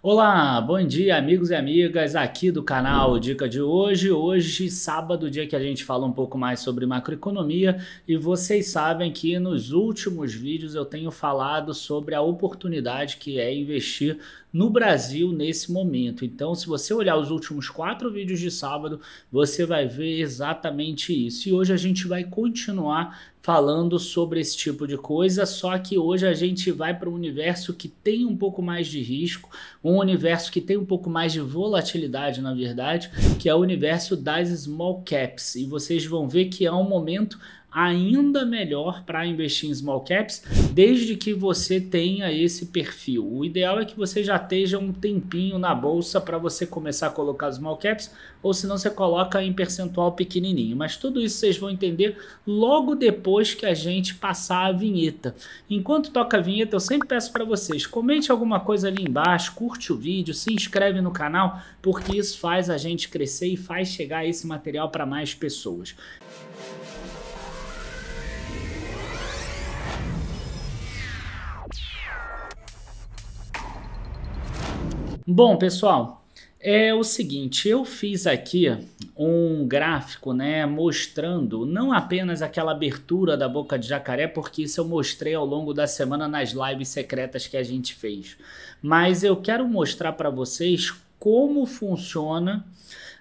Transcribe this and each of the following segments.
Olá, bom dia amigos e amigas aqui do canal Dica de Hoje. Hoje, sábado, dia que a gente fala um pouco mais sobre macroeconomia e vocês sabem que nos últimos vídeos eu tenho falado sobre a oportunidade que é investir no Brasil nesse momento. Então, se você olhar os últimos quatro vídeos de sábado, você vai ver exatamente isso. E hoje a gente vai continuar falando sobre esse tipo de coisa, só que hoje a gente vai para um universo que tem um pouco mais de risco, um universo que tem um pouco mais de volatilidade, na verdade, que é o universo das small caps. E vocês vão ver que é um momento ainda melhor para investir em small caps, desde que você tenha esse perfil. O ideal é que você já esteja um tempinho na bolsa para você começar a colocar small caps, ou se não você coloca em percentual pequenininho. Mas tudo isso vocês vão entender logo depois que a gente passar a vinheta. Enquanto toca a vinheta, eu sempre peço para vocês, comente alguma coisa ali embaixo, curte o vídeo, se inscreve no canal, porque isso faz a gente crescer e faz chegar esse material para mais pessoas. Bom, pessoal, é o seguinte, eu fiz aqui um gráfico, né, mostrando não apenas aquela abertura da boca de jacaré, porque isso eu mostrei ao longo da semana nas lives secretas que a gente fez, mas eu quero mostrar para vocês como funciona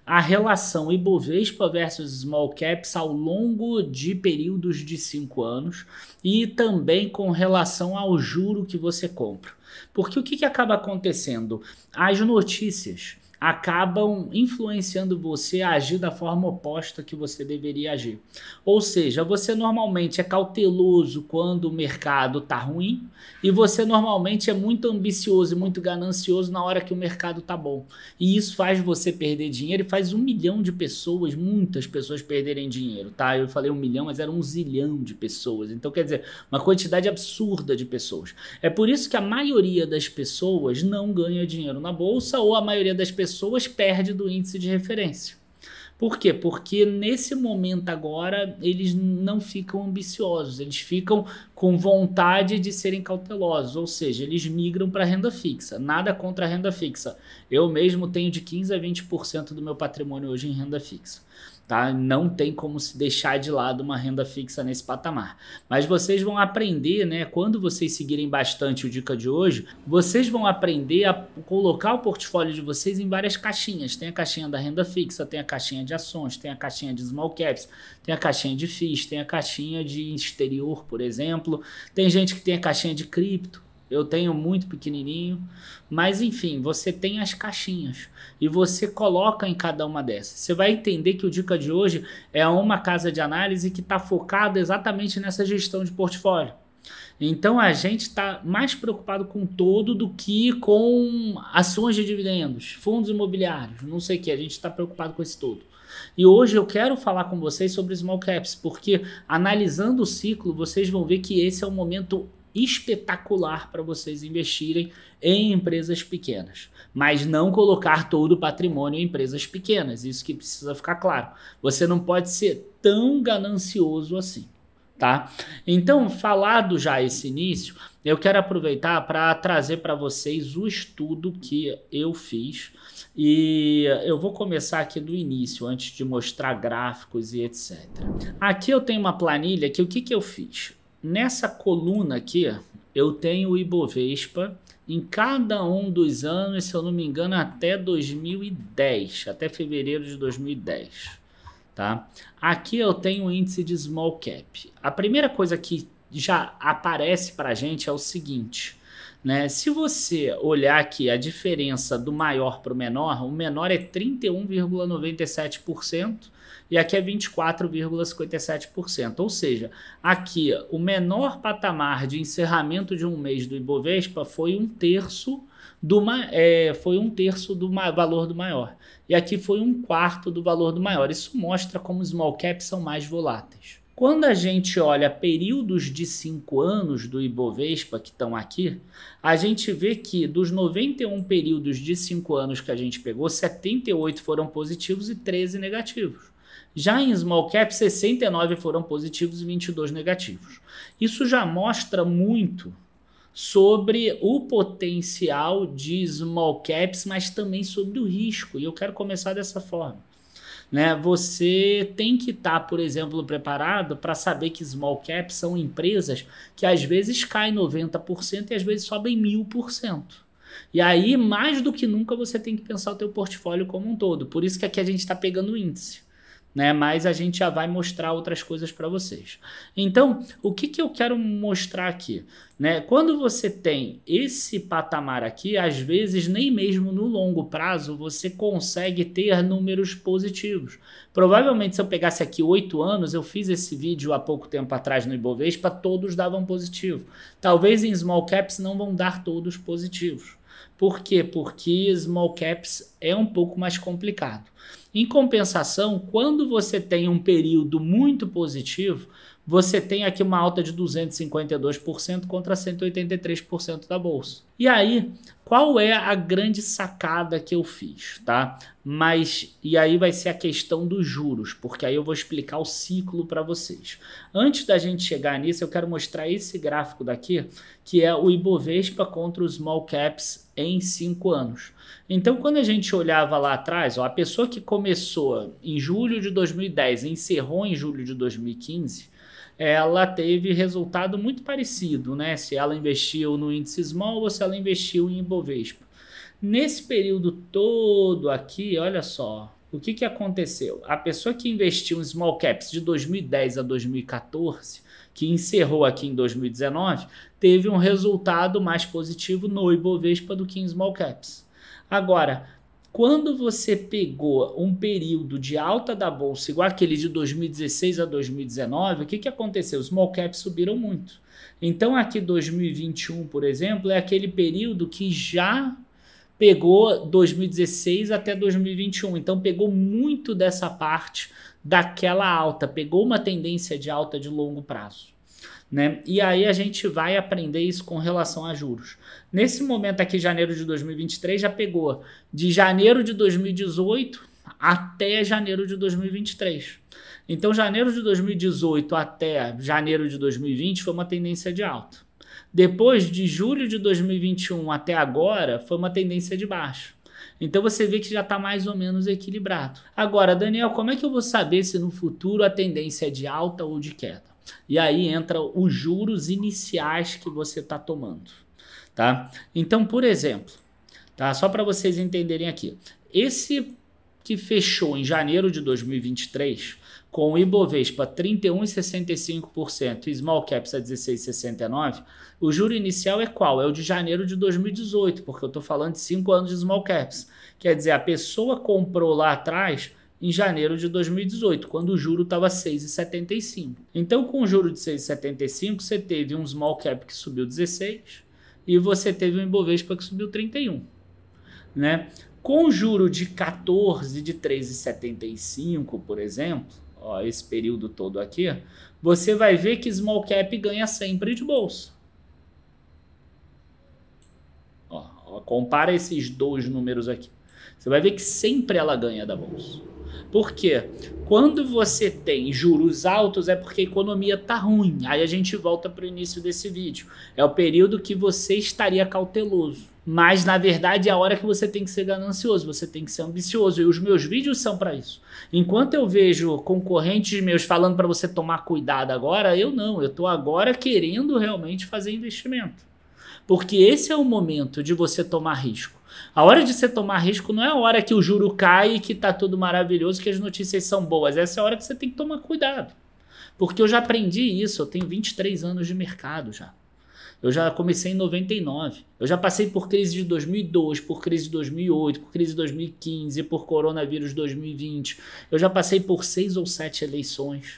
a relação Ibovespa versus Small Caps ao longo de períodos de cinco anos e também com relação ao juro que você compra. Porque o que, que acaba acontecendo? As notícias acabam influenciando você a agir da forma oposta que você deveria agir. Ou seja, você normalmente é cauteloso quando o mercado tá ruim e você normalmente é muito ambicioso e muito ganancioso na hora que o mercado tá bom. E isso faz você perder dinheiro e faz um milhão de pessoas, muitas pessoas perderem dinheiro, tá? Eu falei um milhão, mas era um zilhão de pessoas. Então quer dizer, uma quantidade absurda de pessoas. É por isso que a maioria das pessoas não ganha dinheiro na bolsa ou a maioria das pessoas pessoas perde do índice de referência. Por quê? Porque nesse momento agora eles não ficam ambiciosos, eles ficam com vontade de serem cautelosos, ou seja, eles migram para renda fixa. Nada contra a renda fixa. Eu mesmo tenho de 15 a 20% do meu patrimônio hoje em renda fixa. Tá? Não tem como se deixar de lado uma renda fixa nesse patamar. Mas vocês vão aprender, né? Quando vocês seguirem bastante o dica de hoje, vocês vão aprender a colocar o portfólio de vocês em várias caixinhas. Tem a caixinha da renda fixa, tem a caixinha de ações, tem a caixinha de small caps, tem a caixinha de FIIs, tem a caixinha de exterior, por exemplo. Tem gente que tem a caixinha de cripto. Eu tenho muito pequenininho, mas enfim, você tem as caixinhas e você coloca em cada uma dessas. Você vai entender que o dica de hoje é uma casa de análise que está focada exatamente nessa gestão de portfólio. Então a gente está mais preocupado com todo do que com ações de dividendos, fundos imobiliários, não sei o que. A gente está preocupado com esse todo. E hoje eu quero falar com vocês sobre small caps, porque analisando o ciclo, vocês vão ver que esse é o momento espetacular para vocês investirem em empresas pequenas, mas não colocar todo o patrimônio em empresas pequenas, isso que precisa ficar claro. Você não pode ser tão ganancioso assim, tá? Então, falado já esse início, eu quero aproveitar para trazer para vocês o estudo que eu fiz e eu vou começar aqui do início, antes de mostrar gráficos e etc. Aqui eu tenho uma planilha que o que, que eu fiz? nessa coluna aqui, eu tenho o Ibovespa em cada um dos anos, se eu não me engano, até 2010, até fevereiro de 2010. Tá? Aqui eu tenho o índice de small cap. A primeira coisa que já aparece para a gente é o seguinte. Né? Se você olhar aqui a diferença do maior para o menor, o menor é 31,97% e aqui é 24,57%. Ou seja, aqui o menor patamar de encerramento de um mês do Ibovespa foi um terço do é, foi um terço do valor do maior. E aqui foi um quarto do valor do maior. Isso mostra como os small caps são mais voláteis. Quando a gente olha períodos de 5 anos do Ibovespa que estão aqui, a gente vê que dos 91 períodos de 5 anos que a gente pegou, 78 foram positivos e 13 negativos. Já em small cap, 69 foram positivos e 22 negativos. Isso já mostra muito sobre o potencial de small caps, mas também sobre o risco. E eu quero começar dessa forma. Né? Você tem que estar, tá, por exemplo, preparado para saber que small caps são empresas que às vezes caem 90% e às vezes sobem 1000%. E aí, mais do que nunca, você tem que pensar o teu portfólio como um todo. Por isso que aqui a gente está pegando o índice né? Mas a gente já vai mostrar outras coisas para vocês. Então, o que, que eu quero mostrar aqui? Né? Quando você tem esse patamar aqui, às vezes nem mesmo no longo prazo você consegue ter números positivos. Provavelmente se eu pegasse aqui oito anos, eu fiz esse vídeo há pouco tempo atrás no Ibovespa, todos davam positivo. Talvez em small caps não vão dar todos positivos. Por quê? Porque small caps é um pouco mais complicado. Em compensação, quando você tem um período muito positivo, você tem aqui uma alta de 252% contra 183% da bolsa. E aí, qual é a grande sacada que eu fiz, tá? Mas e aí vai ser a questão dos juros, porque aí eu vou explicar o ciclo para vocês. Antes da gente chegar nisso, eu quero mostrar esse gráfico daqui, que é o Ibovespa contra os small caps em cinco anos. Então, quando a gente olhava lá atrás, ó, a pessoa que começou em julho de 2010 e encerrou em julho de 2015, ela teve resultado muito parecido, né? Se ela investiu no índice small ou se ela investiu em Ibovespa. Nesse período todo aqui, olha só, o que, que aconteceu? A pessoa que investiu em small caps de 2010 a 2014, que encerrou aqui em 2019, teve um resultado mais positivo no Ibovespa do que em small caps. Agora, quando você pegou um período de alta da bolsa igual aquele de 2016 a 2019, o que, que aconteceu? Os small caps subiram muito. Então, aqui 2021, por exemplo, é aquele período que já pegou 2016 até 2021. Então pegou muito dessa parte daquela alta, pegou uma tendência de alta de longo prazo. Né? E aí a gente vai aprender isso com relação a juros. Nesse momento aqui, janeiro de 2023, já pegou de janeiro de 2018 até janeiro de 2023. Então, janeiro de 2018 até janeiro de 2020 foi uma tendência de alta. Depois de julho de 2021 até agora, foi uma tendência de baixo. Então você vê que já está mais ou menos equilibrado. Agora, Daniel, como é que eu vou saber se no futuro a tendência é de alta ou de queda? E aí entra os juros iniciais que você está tomando, tá? Então, por exemplo, tá? Só para vocês entenderem aqui, esse que fechou em janeiro de 2023 com o Ibovespa 31,65% e Small Caps a 16,69%, o juro inicial é qual? É o de janeiro de 2018, porque eu estou falando de 5 anos de Small Caps. Quer dizer, a pessoa comprou lá atrás em janeiro de 2018, quando o juro estava 6,75. Então, com o juro de 6,75, você teve um Small Cap que subiu 16 e você teve um Ibovespa que subiu 31. Né? Com o juro de 14 de 3,75, por exemplo, ó, esse período todo aqui, você vai ver que small cap ganha sempre de bolsa. Ó, ó, compara esses dois números aqui. Você vai ver que sempre ela ganha da bolsa. Por quê? Quando você tem juros altos é porque a economia está ruim. Aí a gente volta para o início desse vídeo. É o período que você estaria cauteloso. Mas na verdade é a hora que você tem que ser ganancioso, você tem que ser ambicioso. E os meus vídeos são para isso. Enquanto eu vejo concorrentes meus falando para você tomar cuidado agora, eu não. Eu estou agora querendo realmente fazer investimento. Porque esse é o momento de você tomar risco. A hora de você tomar risco não é a hora que o juro cai e que tá tudo maravilhoso, que as notícias são boas. Essa é a hora que você tem que tomar cuidado. Porque eu já aprendi isso, eu tenho 23 anos de mercado já. Eu já comecei em 99. Eu já passei por crise de 2002, por crise de 2008, por crise de 2015, por coronavírus 2020. Eu já passei por seis ou sete eleições.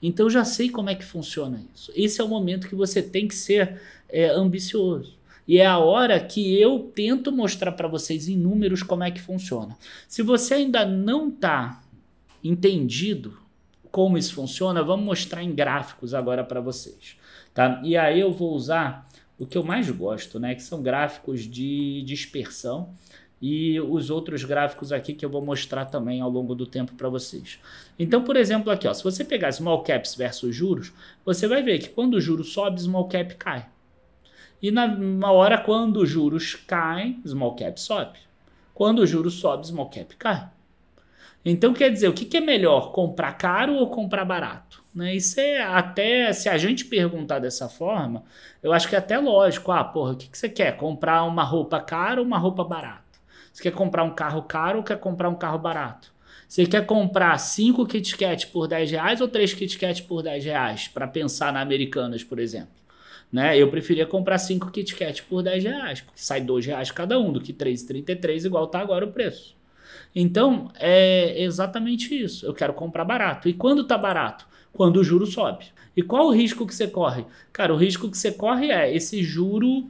Então eu já sei como é que funciona isso. Esse é o momento que você tem que ser é, ambicioso. E é a hora que eu tento mostrar para vocês em números como é que funciona. Se você ainda não está entendido como isso funciona, vamos mostrar em gráficos agora para vocês. Tá? E aí eu vou usar o que eu mais gosto, né? Que são gráficos de dispersão e os outros gráficos aqui que eu vou mostrar também ao longo do tempo para vocês. Então, por exemplo, aqui, ó, se você pegar small caps versus juros, você vai ver que quando o juro sobe, small cap cai. E na, hora quando os juros caem, small cap sobe. Quando o juro sobe, small cap cai. Então quer dizer, o que, que é melhor, comprar caro ou comprar barato? Né? Isso é até, se a gente perguntar dessa forma, eu acho que é até lógico. Ah, porra, o que, que você quer? Comprar uma roupa cara ou uma roupa barata? Você quer comprar um carro caro ou quer comprar um carro barato? Você quer comprar 5 Kit Kat por 10 reais ou 3 Kit Kat por 10 reais? Para pensar na Americanas, por exemplo. Né? Eu preferia comprar 5 Kit Kat por 10 reais, porque sai 2 reais cada um, do que 3,33 igual tá agora o preço. Então, é exatamente isso. Eu quero comprar barato. E quando tá barato? Quando o juro sobe. E qual o risco que você corre? Cara, o risco que você corre é esse juro,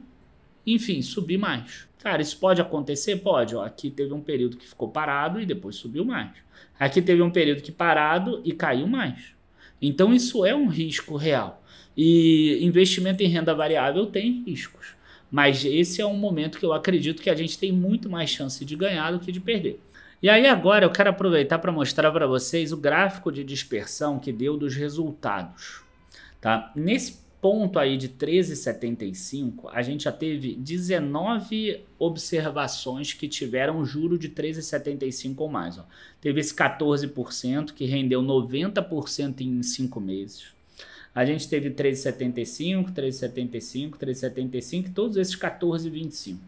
enfim, subir mais. Cara, isso pode acontecer? Pode. Ó, aqui teve um período que ficou parado e depois subiu mais. Aqui teve um período que parado e caiu mais. Então, isso é um risco real. E investimento em renda variável tem riscos. Mas esse é um momento que eu acredito que a gente tem muito mais chance de ganhar do que de perder. E aí agora eu quero aproveitar para mostrar para vocês o gráfico de dispersão que deu dos resultados. Tá? Nesse ponto aí de 13,75, a gente já teve 19 observações que tiveram juro de 13,75 ou mais. Ó. Teve esse 14% que rendeu 90% em 5 meses. A gente teve 3,75, 3,75, 3,75, todos esses 14,25.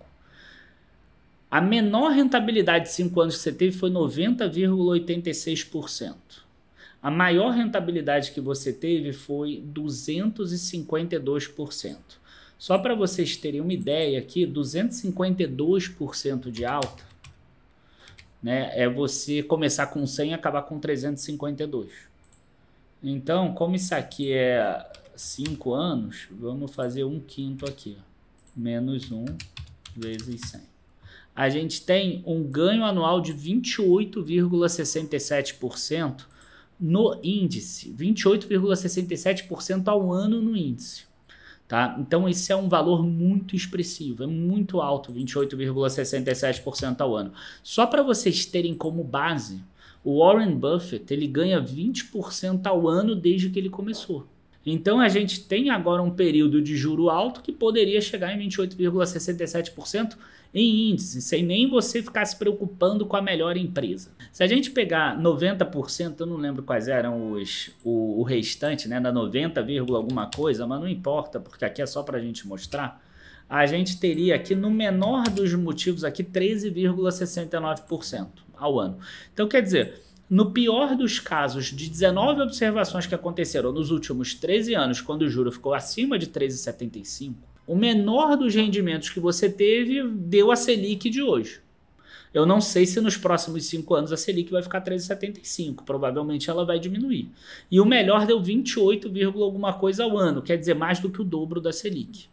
A menor rentabilidade de 5 anos que você teve foi 90,86%. A maior rentabilidade que você teve foi 252%. Só para vocês terem uma ideia aqui, 252% de alta né, é você começar com 100 e acabar com 352. Então, como isso aqui é 5 anos, vamos fazer um quinto aqui. Menos 1 um vezes 100. A gente tem um ganho anual de 28,67% no índice. 28,67% ao ano no índice. Tá? Então, esse é um valor muito expressivo, é muito alto, 28,67% ao ano. Só para vocês terem como base o Warren Buffett ele ganha 20% ao ano desde que ele começou. Então a gente tem agora um período de juro alto que poderia chegar em 28,67% em índice, sem nem você ficar se preocupando com a melhor empresa. Se a gente pegar 90%, eu não lembro quais eram os o, o restante, né, da 90, alguma coisa, mas não importa, porque aqui é só para a gente mostrar. A gente teria aqui no menor dos motivos aqui 13,69% ao ano. Então, quer dizer, no pior dos casos, de 19 observações que aconteceram nos últimos 13 anos, quando o juro ficou acima de 13,75, o menor dos rendimentos que você teve deu a Selic de hoje. Eu não sei se nos próximos cinco anos a Selic vai ficar 13,75, provavelmente ela vai diminuir. E o melhor deu 28, alguma coisa ao ano, quer dizer, mais do que o dobro da Selic.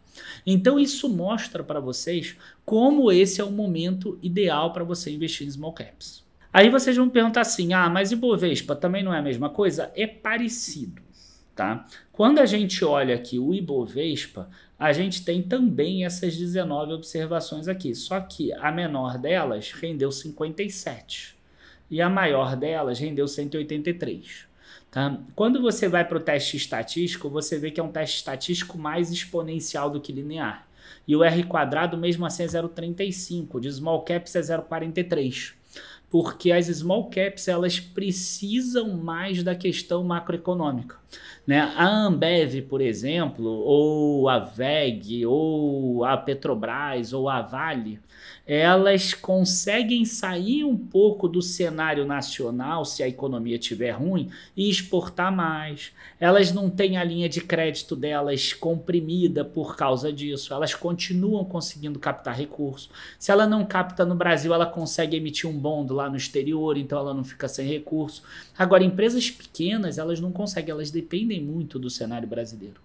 Então isso mostra para vocês como esse é o momento ideal para você investir em small caps. Aí vocês vão perguntar assim: "Ah, mas Ibovespa também não é a mesma coisa?" É parecido, tá? Quando a gente olha aqui o Ibovespa, a gente tem também essas 19 observações aqui, só que a menor delas rendeu 57 e a maior delas rendeu 183. Tá? Quando você vai para o teste estatístico, você vê que é um teste estatístico mais exponencial do que linear. E o R quadrado, mesmo assim, é 0,35. De small caps é 0,43 porque as small caps elas precisam mais da questão macroeconômica. Né? A Ambev, por exemplo, ou a VEG, ou a Petrobras, ou a Vale, elas conseguem sair um pouco do cenário nacional, se a economia estiver ruim, e exportar mais. Elas não têm a linha de crédito delas comprimida por causa disso, elas continuam conseguindo captar recurso. Se ela não capta no Brasil, ela consegue emitir um bondo lá no exterior, então ela não fica sem recurso. Agora, empresas pequenas, elas não conseguem, elas dependem muito do cenário brasileiro.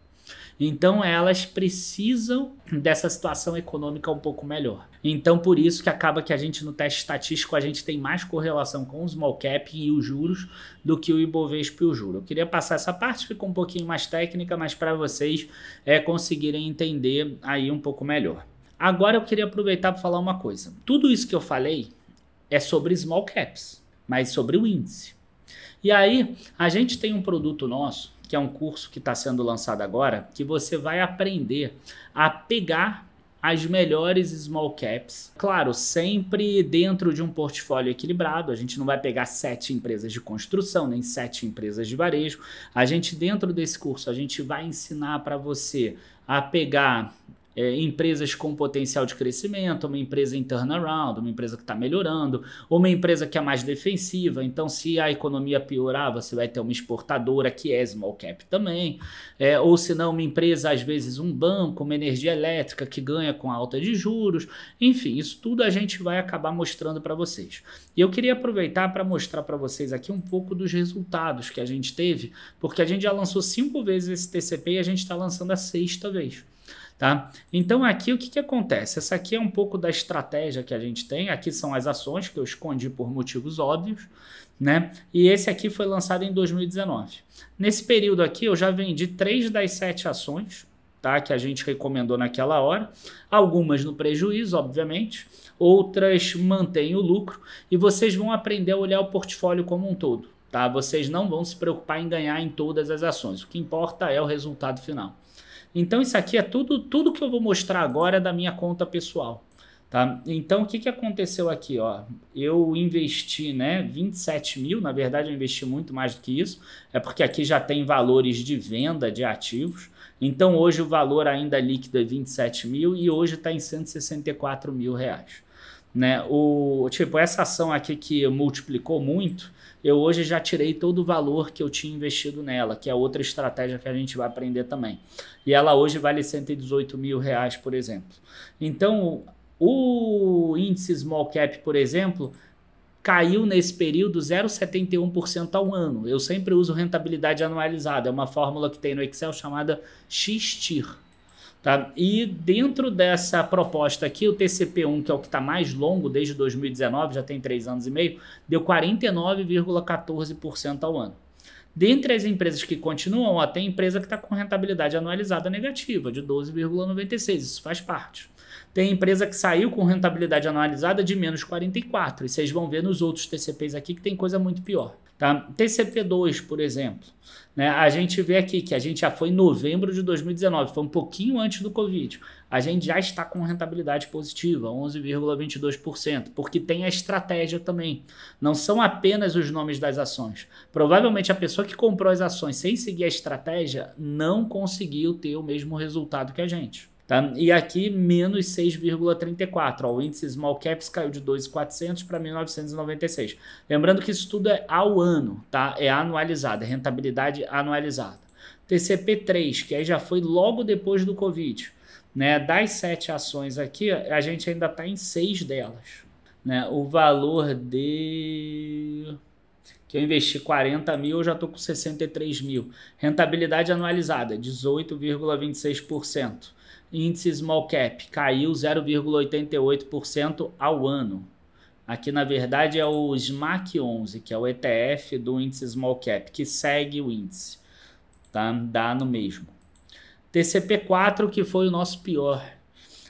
Então elas precisam dessa situação econômica um pouco melhor. Então por isso que acaba que a gente no teste estatístico a gente tem mais correlação com o small cap e os juros do que o Ibovespa e o juro. Eu queria passar essa parte, ficou um pouquinho mais técnica, mas para vocês é, conseguirem entender aí um pouco melhor. Agora eu queria aproveitar para falar uma coisa. Tudo isso que eu falei é sobre small caps, mas sobre o índice. E aí, a gente tem um produto nosso que é um curso que está sendo lançado agora, que você vai aprender a pegar as melhores small caps. Claro, sempre dentro de um portfólio equilibrado, a gente não vai pegar sete empresas de construção, nem sete empresas de varejo. A gente, dentro desse curso, a gente vai ensinar para você a pegar é, empresas com potencial de crescimento, uma empresa em turnaround, uma empresa que está melhorando, uma empresa que é mais defensiva. Então, se a economia piorar, você vai ter uma exportadora que é small cap também, é, ou se não, uma empresa, às vezes um banco, uma energia elétrica que ganha com alta de juros. Enfim, isso tudo a gente vai acabar mostrando para vocês. E eu queria aproveitar para mostrar para vocês aqui um pouco dos resultados que a gente teve, porque a gente já lançou cinco vezes esse TCP e a gente está lançando a sexta vez. Tá? Então aqui o que, que acontece? Essa aqui é um pouco da estratégia que a gente tem. Aqui são as ações que eu escondi por motivos óbvios, né? E esse aqui foi lançado em 2019. Nesse período aqui eu já vendi três das sete ações, tá? Que a gente recomendou naquela hora. Algumas no prejuízo, obviamente. Outras mantêm o lucro. E vocês vão aprender a olhar o portfólio como um todo, tá? Vocês não vão se preocupar em ganhar em todas as ações. O que importa é o resultado final. Então isso aqui é tudo, tudo que eu vou mostrar agora é da minha conta pessoal. Tá? Então, o que, que aconteceu aqui? Ó? Eu investi né, 27 mil, na verdade eu investi muito mais do que isso, é porque aqui já tem valores de venda de ativos, então hoje o valor ainda líquido é 27 mil e hoje está em 164 mil reais. Né? O, tipo, essa ação aqui que multiplicou muito, eu hoje já tirei todo o valor que eu tinha investido nela, que é outra estratégia que a gente vai aprender também. E ela hoje vale 118 mil reais, por exemplo. Então, o índice small cap, por exemplo, caiu nesse período 0,71% ao ano. Eu sempre uso rentabilidade anualizada, é uma fórmula que tem no Excel chamada X-TIR. Tá? E dentro dessa proposta aqui, o TCP1, que é o que está mais longo desde 2019, já tem três anos e meio, deu 49,14% ao ano. Dentre as empresas que continuam, ó, tem empresa que está com rentabilidade anualizada negativa, de 12,96%, isso faz parte. Tem empresa que saiu com rentabilidade anualizada de menos 44%, e vocês vão ver nos outros TCPs aqui que tem coisa muito pior. Tá? TCP2, por exemplo. Né? A gente vê aqui que a gente já foi em novembro de 2019, foi um pouquinho antes do Covid. A gente já está com rentabilidade positiva, 11,22%, porque tem a estratégia também. Não são apenas os nomes das ações. Provavelmente a pessoa que comprou as ações sem seguir a estratégia não conseguiu ter o mesmo resultado que a gente. Tá? E aqui, menos 6,34. Ó, o índice Small Caps caiu de 2,400 para 1.996. Lembrando que isso tudo é ao ano, tá? é anualizado, é rentabilidade anualizada. TCP3, que aí já foi logo depois do Covid. Né? Das sete ações aqui, a gente ainda está em seis delas. Né? O valor de que eu investi 40 mil, eu já estou com 63 mil. Rentabilidade anualizada, 18,26%. Índice Small Cap caiu 0,88% ao ano. Aqui, na verdade, é o SMAC 11, que é o ETF do índice Small Cap, que segue o índice. Tá? Dá no mesmo. TCP4, que foi o nosso pior.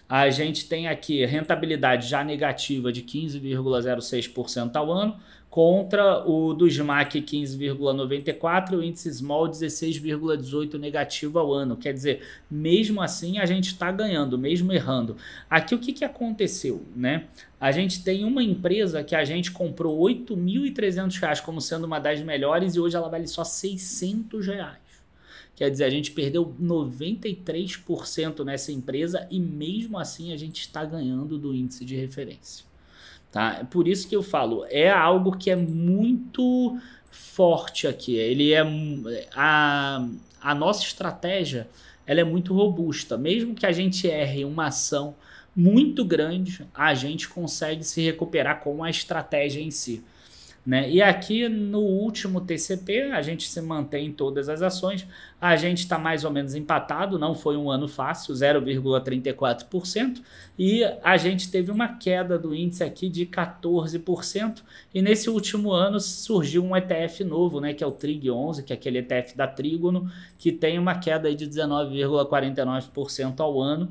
A gente tem aqui rentabilidade já negativa de 15,06% ao ano, contra o do SMAC 15,94 e o índice Small 16,18 negativo ao ano. Quer dizer, mesmo assim a gente está ganhando, mesmo errando. Aqui o que, que aconteceu, né? A gente tem uma empresa que a gente comprou R$ 8.300 como sendo uma das melhores e hoje ela vale só R$ 600. Reais. Quer dizer, a gente perdeu 93% nessa empresa e mesmo assim a gente está ganhando do índice de referência. Tá? Por isso que eu falo, é algo que é muito forte aqui. Ele é a, a nossa estratégia, ela é muito robusta. Mesmo que a gente erre uma ação muito grande, a gente consegue se recuperar com a estratégia em si. Né? E aqui no último TCP, a gente se mantém em todas as ações, a gente está mais ou menos empatado, não foi um ano fácil, 0,34%, e a gente teve uma queda do índice aqui de 14%, e nesse último ano surgiu um ETF novo, né, que é o TRIG 11, que é aquele ETF da Trígono, que tem uma queda de 19,49% ao ano,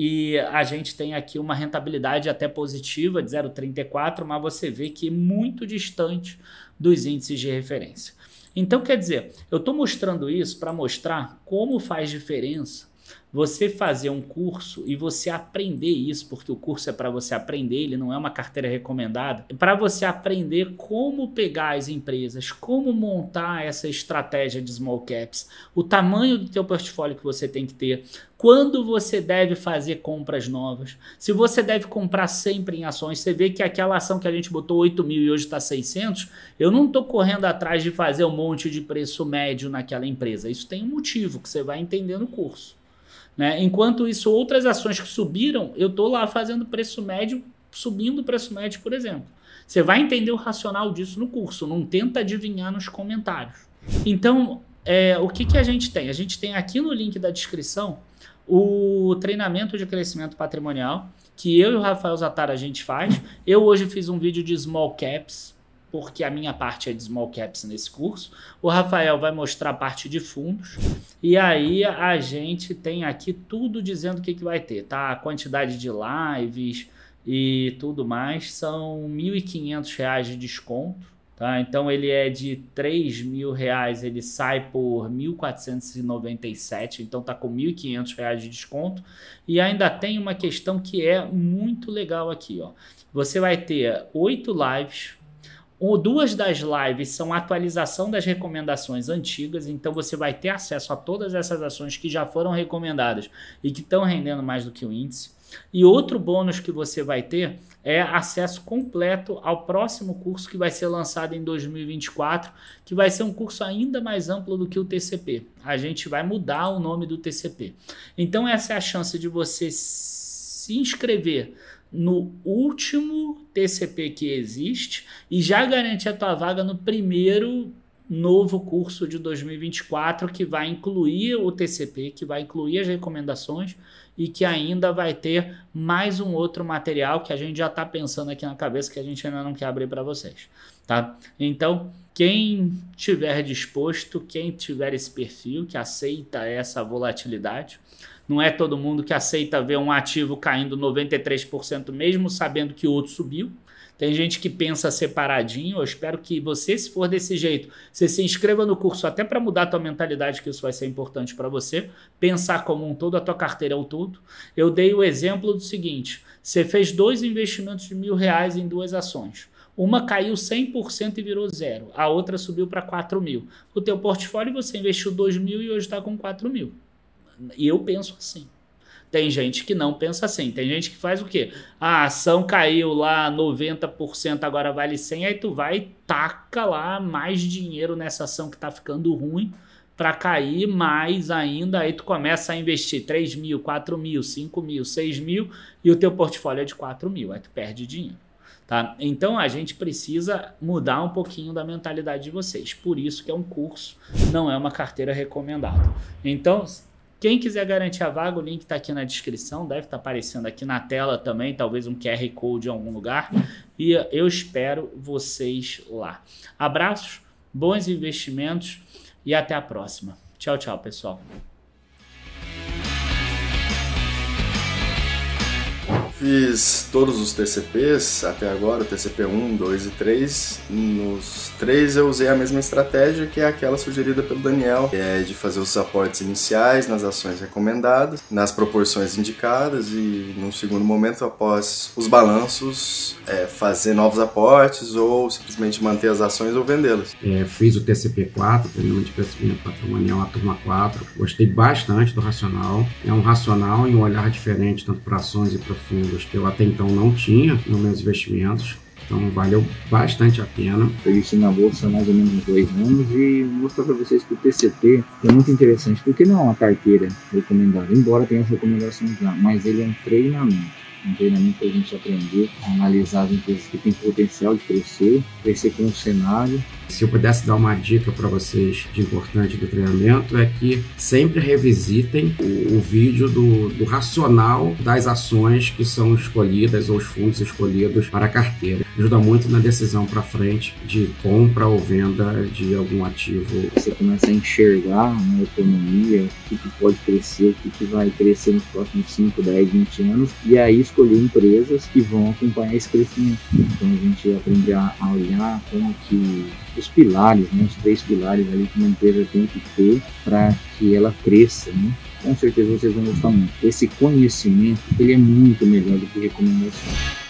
e a gente tem aqui uma rentabilidade até positiva de 0,34, mas você vê que é muito distante dos índices de referência. Então, quer dizer, eu estou mostrando isso para mostrar como faz diferença você fazer um curso e você aprender isso, porque o curso é para você aprender, ele não é uma carteira recomendada, é para você aprender como pegar as empresas, como montar essa estratégia de small caps, o tamanho do teu portfólio que você tem que ter, quando você deve fazer compras novas, se você deve comprar sempre em ações, você vê que aquela ação que a gente botou 8 mil e hoje está 600, eu não estou correndo atrás de fazer um monte de preço médio naquela empresa. Isso tem um motivo que você vai entender no curso. Né? Enquanto isso, outras ações que subiram, eu estou lá fazendo preço médio, subindo o preço médio, por exemplo. Você vai entender o racional disso no curso, não tenta adivinhar nos comentários. Então, é, o que, que a gente tem? A gente tem aqui no link da descrição o treinamento de crescimento patrimonial que eu e o Rafael Zatar a gente faz. Eu hoje fiz um vídeo de small caps, porque a minha parte é de small caps nesse curso. O Rafael vai mostrar a parte de fundos. E aí a gente tem aqui tudo dizendo o que, que vai ter, tá? A quantidade de lives e tudo mais são R$ 1.500 de desconto. Tá? Então ele é de R$ mil reais, ele sai por 1.497, então tá com 1.500 reais de desconto. E ainda tem uma questão que é muito legal aqui, ó. Você vai ter oito lives Duas das lives são atualização das recomendações antigas, então você vai ter acesso a todas essas ações que já foram recomendadas e que estão rendendo mais do que o índice. E outro bônus que você vai ter é acesso completo ao próximo curso que vai ser lançado em 2024, que vai ser um curso ainda mais amplo do que o TCP. A gente vai mudar o nome do TCP. Então, essa é a chance de você se inscrever no último TCP que existe e já garantir a tua vaga no primeiro novo curso de 2024 que vai incluir o TCP, que vai incluir as recomendações e que ainda vai ter mais um outro material que a gente já está pensando aqui na cabeça que a gente ainda não quer abrir para vocês, tá? Então, quem tiver disposto, quem tiver esse perfil que aceita essa volatilidade, não é todo mundo que aceita ver um ativo caindo 93%, mesmo sabendo que o outro subiu. Tem gente que pensa separadinho. Eu espero que você, se for desse jeito, você se inscreva no curso até para mudar a tua mentalidade, que isso vai ser importante para você. Pensar como um todo, a tua carteira é o todo. Eu dei o exemplo do seguinte: você fez dois investimentos de mil reais em duas ações. Uma caiu 100% e virou zero. A outra subiu para 4 mil. O teu portfólio você investiu 2 mil e hoje está com 4 mil. E eu penso assim. Tem gente que não pensa assim. Tem gente que faz o quê? A ação caiu lá 90%, agora vale 100, aí tu vai e taca lá mais dinheiro nessa ação que tá ficando ruim para cair mais ainda. Aí tu começa a investir 3 mil, 4 mil, 5 mil, 6 mil e o teu portfólio é de 4 mil. Aí tu perde dinheiro. Tá? Então a gente precisa mudar um pouquinho da mentalidade de vocês. Por isso que é um curso, não é uma carteira recomendada. Então, quem quiser garantir a vaga, o link está aqui na descrição, deve estar tá aparecendo aqui na tela também, talvez um QR Code em algum lugar. E eu espero vocês lá. Abraços, bons investimentos e até a próxima. Tchau, tchau, pessoal. Fiz todos os TCPs até agora, TCP 1, 2 e 3. Nos três eu usei a mesma estratégia, que é aquela sugerida pelo Daniel, que é de fazer os aportes iniciais nas ações recomendadas, nas proporções indicadas e, num segundo momento, após os balanços, é, fazer novos aportes ou simplesmente manter as ações ou vendê-las. É, fiz o TCP 4, Treinamento de Crescimento Patrimonial, a turma 4. Gostei bastante do racional. É um racional e um olhar diferente, tanto para ações e para fundos que eu até então não tinha nos meus investimentos. Então valeu bastante a pena. Eu investi na bolsa há mais ou menos dois anos e mostrar para vocês que o TCT é muito interessante, porque não é uma carteira recomendada, embora tenha as recomendações lá, mas ele é um treinamento um treinamento para a gente aprender a analisar as empresas que têm potencial de crescer, crescer com o cenário se eu pudesse dar uma dica para vocês de importante do treinamento é que sempre revisitem o, o vídeo do, do, racional das ações que são escolhidas ou os fundos escolhidos para a carteira. Ajuda muito na decisão para frente de compra ou venda de algum ativo. Você começa a enxergar uma economia, o que, que pode crescer, o que, que vai crescer nos próximos 5, 10, 20 anos, e aí escolher empresas que vão acompanhar esse crescimento. Então a gente aprende a olhar como que os pilares, né, os três pilares ali que uma empresa tem que ter para que ela cresça, né? Com certeza vocês vão gostar muito. Esse conhecimento, ele é muito melhor do que recomendações.